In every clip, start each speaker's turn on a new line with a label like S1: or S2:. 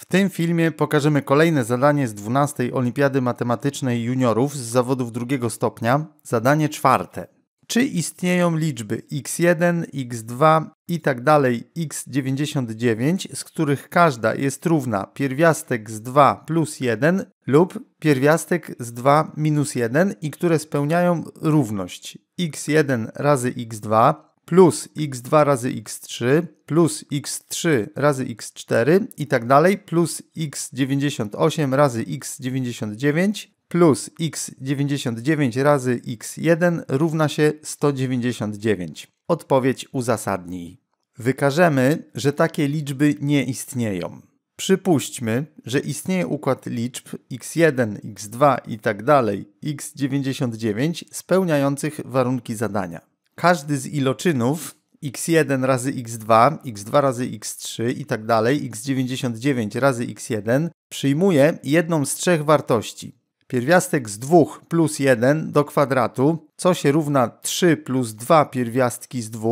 S1: W tym filmie pokażemy kolejne zadanie z 12 Olimpiady Matematycznej Juniorów z zawodów drugiego stopnia, zadanie czwarte. Czy istnieją liczby x1, x2 i tak dalej x99, z których każda jest równa pierwiastek z 2 plus 1 lub pierwiastek z 2 minus 1 i które spełniają równość x1 razy x2 plus x2 razy x3 plus x3 razy x4 i tak dalej plus x98 razy x99 plus x99 razy x1 równa się 199. Odpowiedź uzasadnij. Wykażemy, że takie liczby nie istnieją. Przypuśćmy, że istnieje układ liczb x1, x2 i tak dalej, x99 spełniających warunki zadania każdy z iloczynów x1 razy x2, x2 razy x3 i tak dalej, x99 razy x1 przyjmuje jedną z trzech wartości. Pierwiastek z 2 plus 1 do kwadratu, co się równa 3 plus 2 pierwiastki z 2,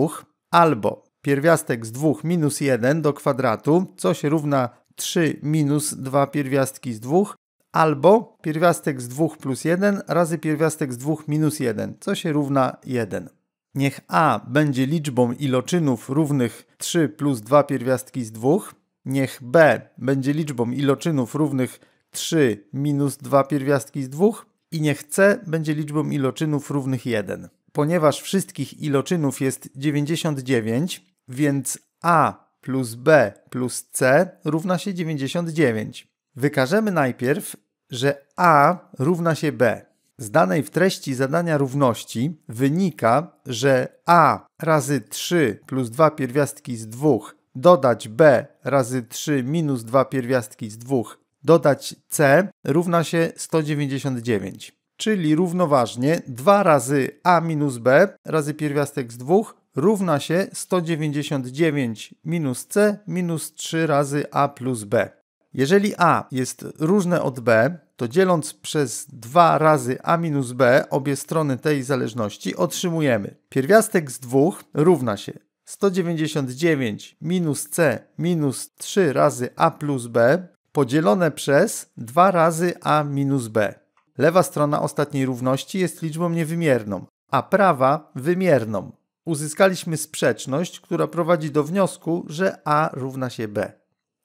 S1: albo pierwiastek z 2 minus 1 do kwadratu, co się równa 3 minus 2 pierwiastki z 2, albo pierwiastek z 2 plus 1 razy pierwiastek z 2 minus 1, co się równa 1. Niech A będzie liczbą iloczynów równych 3 plus 2 pierwiastki z 2. Niech B będzie liczbą iloczynów równych 3 minus 2 pierwiastki z 2. I niech C będzie liczbą iloczynów równych 1. Ponieważ wszystkich iloczynów jest 99, więc A plus B plus C równa się 99. Wykażemy najpierw, że A równa się B. Z danej w treści zadania równości wynika, że a razy 3 plus 2 pierwiastki z 2 dodać b razy 3 minus 2 pierwiastki z 2 dodać c równa się 199, czyli równoważnie 2 razy a minus b razy pierwiastek z 2 równa się 199 minus c minus 3 razy a plus b. Jeżeli a jest różne od b, to dzieląc przez 2 razy a minus b obie strony tej zależności otrzymujemy pierwiastek z 2 równa się 199 minus c minus 3 razy a plus b podzielone przez 2 razy a minus b. Lewa strona ostatniej równości jest liczbą niewymierną, a prawa wymierną. Uzyskaliśmy sprzeczność, która prowadzi do wniosku, że a równa się b.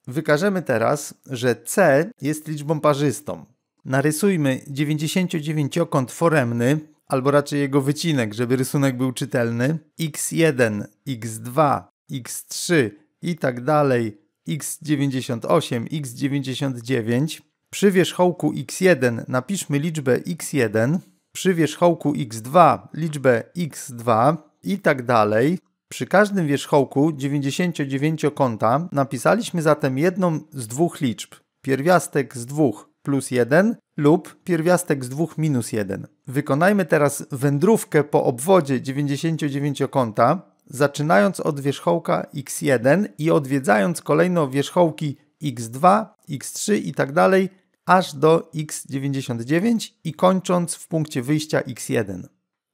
S1: Wykażemy teraz, że c jest liczbą parzystą. Narysujmy 99-kąt foremny, albo raczej jego wycinek, żeby rysunek był czytelny. x1, x2, x3 i tak dalej, x98, x99. Przy wierzchołku x1 napiszmy liczbę x1, przy wierzchołku x2 liczbę x2 i tak dalej. Przy każdym wierzchołku 99 kąta napisaliśmy zatem jedną z dwóch liczb. Pierwiastek z dwóch plus 1 lub pierwiastek z 2 minus 1. Wykonajmy teraz wędrówkę po obwodzie 99-kąta, zaczynając od wierzchołka x1 i odwiedzając kolejno wierzchołki x2, x3 i tak dalej, aż do x99 i kończąc w punkcie wyjścia x1.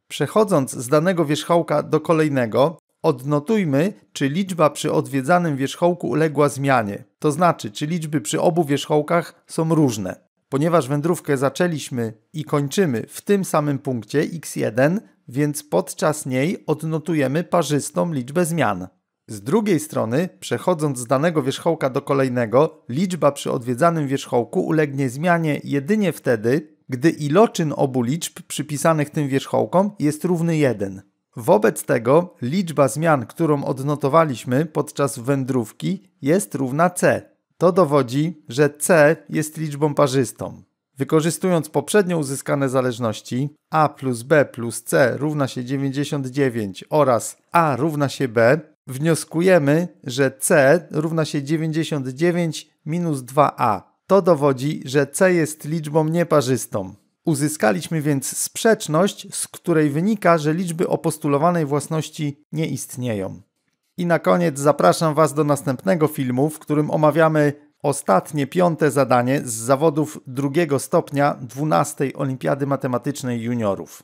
S1: Przechodząc z danego wierzchołka do kolejnego, Odnotujmy, czy liczba przy odwiedzanym wierzchołku uległa zmianie, to znaczy, czy liczby przy obu wierzchołkach są różne. Ponieważ wędrówkę zaczęliśmy i kończymy w tym samym punkcie x1, więc podczas niej odnotujemy parzystą liczbę zmian. Z drugiej strony, przechodząc z danego wierzchołka do kolejnego, liczba przy odwiedzanym wierzchołku ulegnie zmianie jedynie wtedy, gdy iloczyn obu liczb przypisanych tym wierzchołkom jest równy 1. Wobec tego liczba zmian, którą odnotowaliśmy podczas wędrówki, jest równa c. To dowodzi, że c jest liczbą parzystą. Wykorzystując poprzednio uzyskane zależności a plus b plus c równa się 99 oraz a równa się b, wnioskujemy, że c równa się 99 minus 2a. To dowodzi, że c jest liczbą nieparzystą. Uzyskaliśmy więc sprzeczność, z której wynika, że liczby o postulowanej własności nie istnieją. I na koniec zapraszam Was do następnego filmu, w którym omawiamy ostatnie, piąte zadanie z zawodów drugiego stopnia 12 Olimpiady Matematycznej Juniorów.